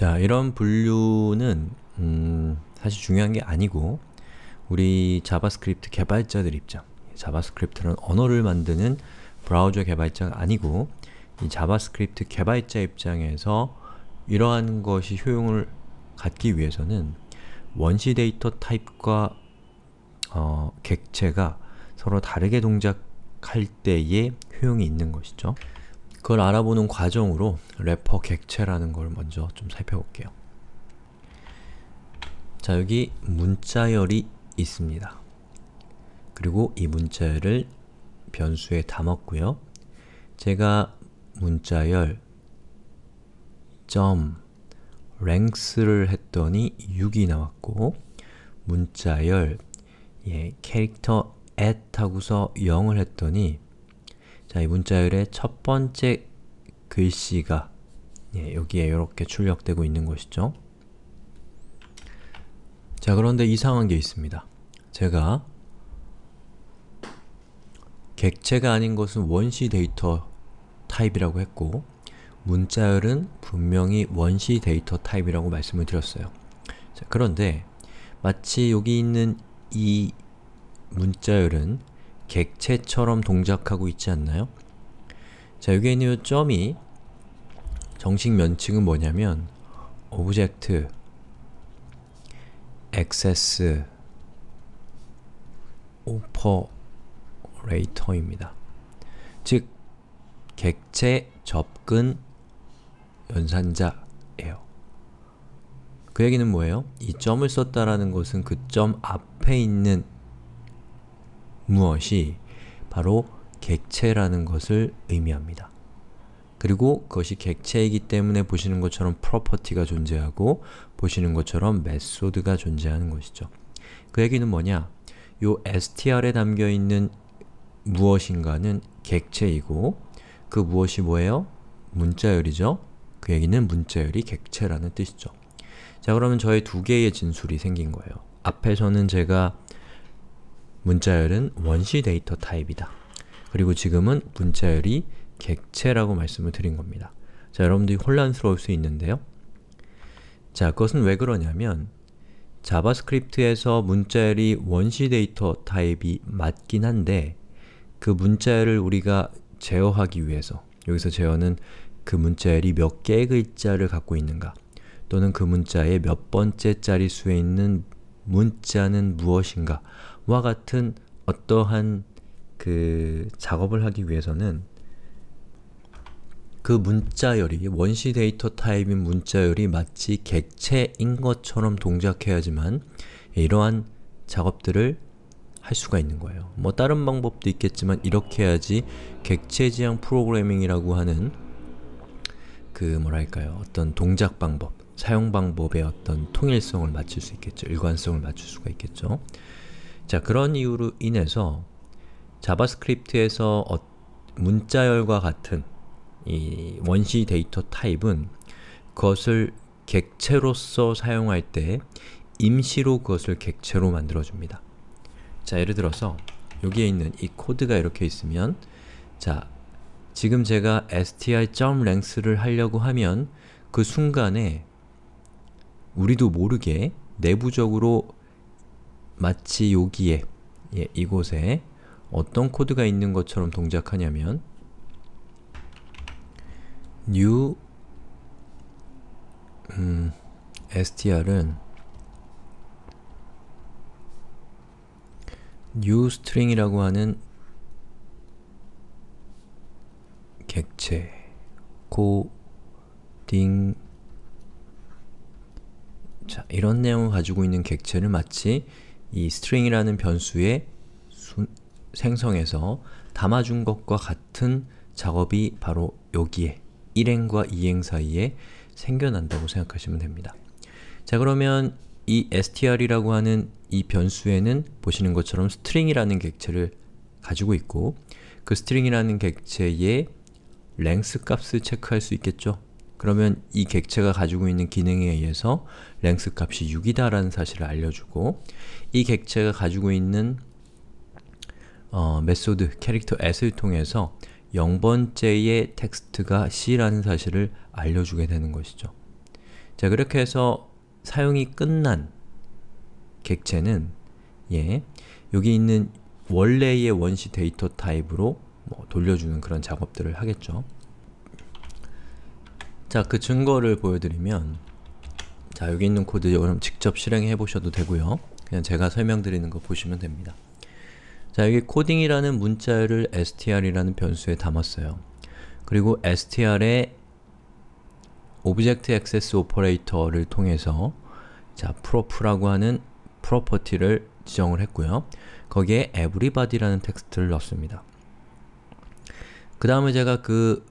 자, 이런 분류는 음, 사실 중요한 게 아니고 우리 자바스크립트 개발자들 입장 자바스크립트는 언어를 만드는 브라우저 개발자가 아니고 이 자바스크립트 개발자 입장에서 이러한 것이 효용을 갖기 위해서는 원시 데이터 타입과 어, 객체가 서로 다르게 동작할 때의 효용이 있는 것이죠. 그걸 알아보는 과정으로 래퍼 객체라는 걸 먼저 좀 살펴볼게요. 자, 여기 문자열이 있습니다. 그리고 이 문자열을 변수에 담았고요. 제가 문자열 점 랭스를 했더니 6이 나왔고 문자열 예, 캐릭터 at 하고서 0을 했더니 자, 이 문자열의 첫 번째 글씨가 예, 여기에 이렇게 출력되고 있는 것이죠. 자 그런데 이상한 게 있습니다. 제가 객체가 아닌 것은 원시 데이터 타입이라고 했고 문자열은 분명히 원시 데이터 타입이라고 말씀을 드렸어요. 자, 그런데 마치 여기 있는 이 문자열은 객체처럼 동작하고 있지 않나요? 자 여기에 있는 점이 정식 면칭은 뭐냐면 오브젝트 액세스 오퍼레이터입니다. 즉 객체 접근 연산자예요. 그 얘기는 뭐예요? 이 점을 썼다라는 것은 그 점 앞에 있는 무엇이 바로 객체라는 것을 의미합니다. 그리고 그것이 객체이기 때문에 보시는 것처럼 property가 존재하고 보시는 것처럼 메소드가 존재하는 것이죠. 그 얘기는 뭐냐? 요 str에 담겨있는 무엇인가는 객체이고 그 무엇이 뭐예요? 문자열이죠? 그 얘기는 문자열이 객체라는 뜻이죠. 자 그러면 저의 두 개의 진술이 생긴 거예요. 앞에서는 제가 문자열은 원시 데이터 타입이다. 그리고 지금은 문자열이 객체라고 말씀을 드린 겁니다. 자, 여러분들이 혼란스러울 수 있는데요. 자, 그것은 왜 그러냐면 자바스크립트에서 문자열이 원시 데이터 타입이 맞긴 한데 그 문자열을 우리가 제어하기 위해서 여기서 제어는 그 문자열이 몇 개의 글자를 갖고 있는가 또는 그 문자의 몇 번째 자릿수에 있는 문자는 무엇인가 와 같은 어떠한 그 작업을 하기 위해서는 그 문자열이 원시 데이터 타입인 문자열이 마치 객체인 것처럼 동작해야지만 이러한 작업들을 할 수가 있는 거예요. 뭐 다른 방법도 있겠지만 이렇게 해야지 객체지향 프로그래밍이라고 하는 그 뭐랄까요 어떤 동작 방법, 사용 방법의 어떤 통일성을 맞출 수 있겠죠. 일관성을 맞출 수가 있겠죠. 자 그런 이유로 인해서 자바스크립트에서 어, 문자열과 같은 이 원시 데이터 타입은 그것을 객체로서 사용할 때 임시로 그것을 객체로 만들어줍니다. 자, 예를 들어서 여기에 있는 이 코드가 이렇게 있으면 자, 지금 제가 str.length를 하려고 하면 그 순간에 우리도 모르게 내부적으로 마치 여기에 예, 이곳에 어떤 코드가 있는 것처럼 동작하냐면 new 음, str은 new string이라고 하는 객체 코딩 자, 이런 내용을 가지고 있는 객체를 마치 이 string이라는 변수의 생성해서 담아준 것과 같은 작업이 바로 여기에 일행과 이행 사이에 생겨난다고 생각하시면 됩니다. 자 그러면 이 str이라고 하는 이 변수에는 보시는 것처럼 s t r i n g 이라는 객체를 가지고 있고 그 s t r i n g 이라는 객체의 랭스 값을 체크할 수 있겠죠? 그러면 이 객체가 가지고 있는 기능에 의해서 랭스 값이 6이다라는 사실을 알려주고 이 객체가 가지고 있는 어, 메소드, 캐릭터 s 을 통해서 0번째의 텍스트가 c라는 사실을 알려주게 되는 것이죠. 자, 그렇게 해서 사용이 끝난 객체는 예, 여기 있는 원래의 원시 데이터 타입으로 뭐 돌려주는 그런 작업들을 하겠죠. 자, 그 증거를 보여드리면 자, 여기 있는 코드 여러분 직접 실행해 보셔도 되고요. 그냥 제가 설명드리는 거 보시면 됩니다. 자 여기 코딩이라는 문자를 str이라는 변수에 담았어요. 그리고 str의 오브젝트 액세스 오퍼레이터를 통해서 자 prop라고 하는 p p r o e r t 티를 지정을 했고요. 거기에 everybody라는 텍스트를 넣습니다. 그 다음에 제가 그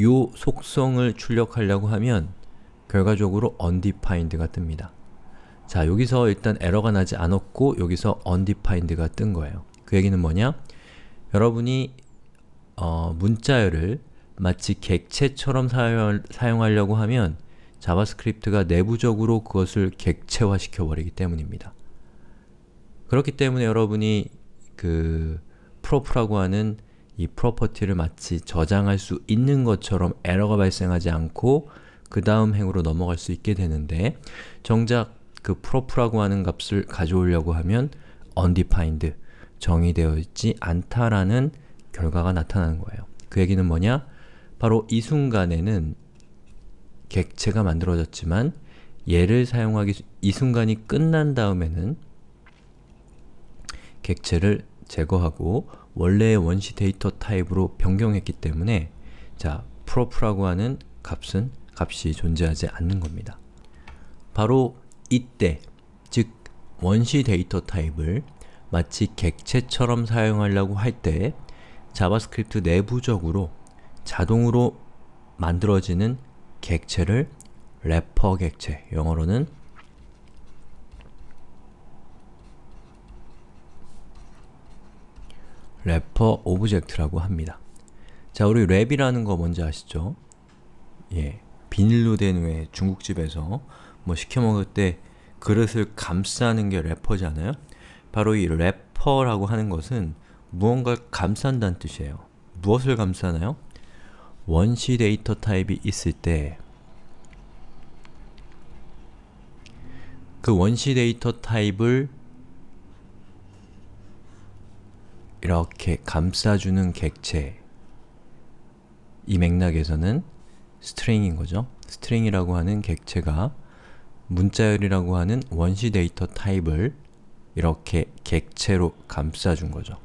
요 속성을 출력하려고 하면 결과적으로 undefined가 뜹니다. 자, 여기서 일단 에러가 나지 않았고 여기서 undefined가 뜬 거예요. 그 얘기는 뭐냐? 여러분이 어, 문자열을 마치 객체처럼 사용, 하려고 하면 자바스크립트가 내부적으로 그것을 객체화시켜 버리기 때문입니다. 그렇기 때문에 여러분이 그 prop라고 하는 이 property를 마치 저장할 수 있는 것처럼 에러가 발생하지 않고 그 다음 행으로 넘어갈 수 있게 되는데 정작 그 prop라고 하는 값을 가져오려고 하면 undefined, 정의되어 있지 않다라는 결과가 나타나는 거예요. 그 얘기는 뭐냐? 바로 이 순간에는 객체가 만들어졌지만 얘를 사용하기 이 순간이 끝난 다음에는 객체를 제거하고 원래의 원시 데이터 타입으로 변경했기 때문에 자, prop라고 하는 값은 값이 존재하지 않는 겁니다. 바로 이때, 즉 원시 데이터 타입을 마치 객체처럼 사용하려고 할 때 자바스크립트 내부적으로 자동으로 만들어지는 객체를 래퍼 객체, 영어로는 래퍼 오브젝트라고 합니다. 자, 우리 랩이라는 거 뭔지 아시죠? 예, 비닐로 된 후에 중국집에서 뭐 시켜 먹을 때 그릇을 감싸는 게 래퍼잖아요. 바로 이 래퍼라고 하는 것은 무언가를 감싼다는 뜻이에요. 무엇을 감싸나요? 원시 데이터 타입이 있을 때 그 원시 데이터 타입을 이렇게 감싸주는 객체 이 맥락에서는 스트링인 거죠. 스트링이라고 하는 객체가 문자열이라고 하는 원시 데이터 타입을 이렇게 객체로 감싸준 거죠.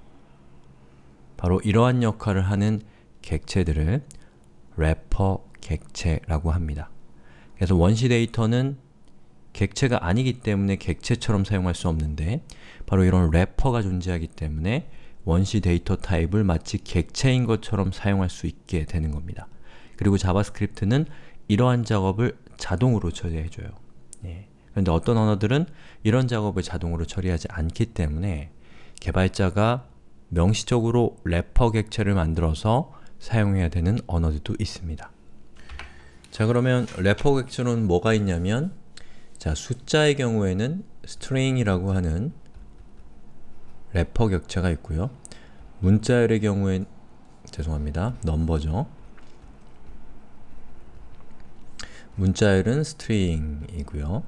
바로 이러한 역할을 하는 객체들을 래퍼 객체라고 합니다. 그래서 원시 데이터는 객체가 아니기 때문에 객체처럼 사용할 수 없는데 바로 이런 래퍼가 존재하기 때문에 원시 데이터 타입을 마치 객체인 것처럼 사용할 수 있게 되는 겁니다. 그리고 자바스크립트는 이러한 작업을 자동으로 처리해줘요. 예. 그런데 어떤 언어들은 이런 작업을 자동으로 처리하지 않기 때문에 개발자가 명시적으로 래퍼 객체를 만들어서 사용해야 되는 언어들도 있습니다. 자 그러면 래퍼 객체로는 뭐가 있냐면 자 숫자의 경우에는 string이라고 하는 래퍼 객체가 있고요. 문자열의 경우엔 죄송합니다. 넘버죠. 문자열은 string이고요.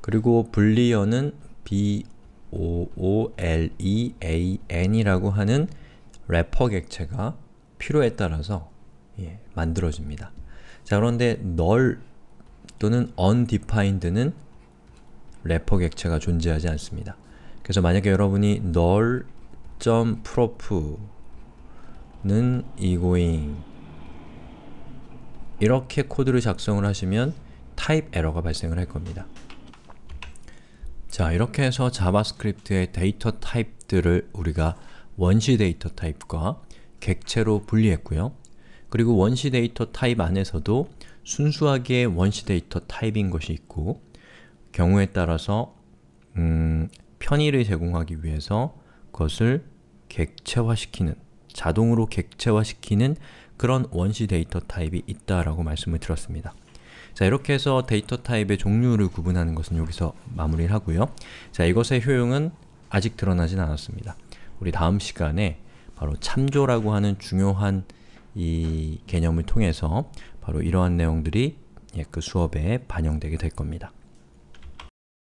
그리고 불리어는 bolean이라고 o e 하는 래퍼 객체가 필요에 따라서 예, 만들어집니다. 자 그런데 null 또는 undefined는 래퍼 객체가 존재하지 않습니다. 그래서 만약에 여러분이 n u l l p r o o 는 egoing 이렇게 코드를 작성을 하시면 타입 에러가 발생을 할 겁니다. 자, 이렇게 해서 자바스크립트의 데이터 타입들을 우리가 원시 데이터 타입과 객체로 분리했고요. 그리고 원시 데이터 타입 안에서도 순수하게 원시 데이터 타입인 것이 있고 경우에 따라서 음, 편의를 제공하기 위해서 그것을 객체화시키는 자동으로 객체화시키는 그런 원시 데이터 타입이 있다라고 말씀을 드렸습니다. 자 이렇게 해서 데이터 타입의 종류를 구분하는 것은 여기서 마무리를 하고요. 자 이것의 효용은 아직 드러나진 않았습니다. 우리 다음 시간에 바로 참조라고 하는 중요한 이 개념을 통해서 바로 이러한 내용들이 예, 그 수업에 반영되게 될 겁니다.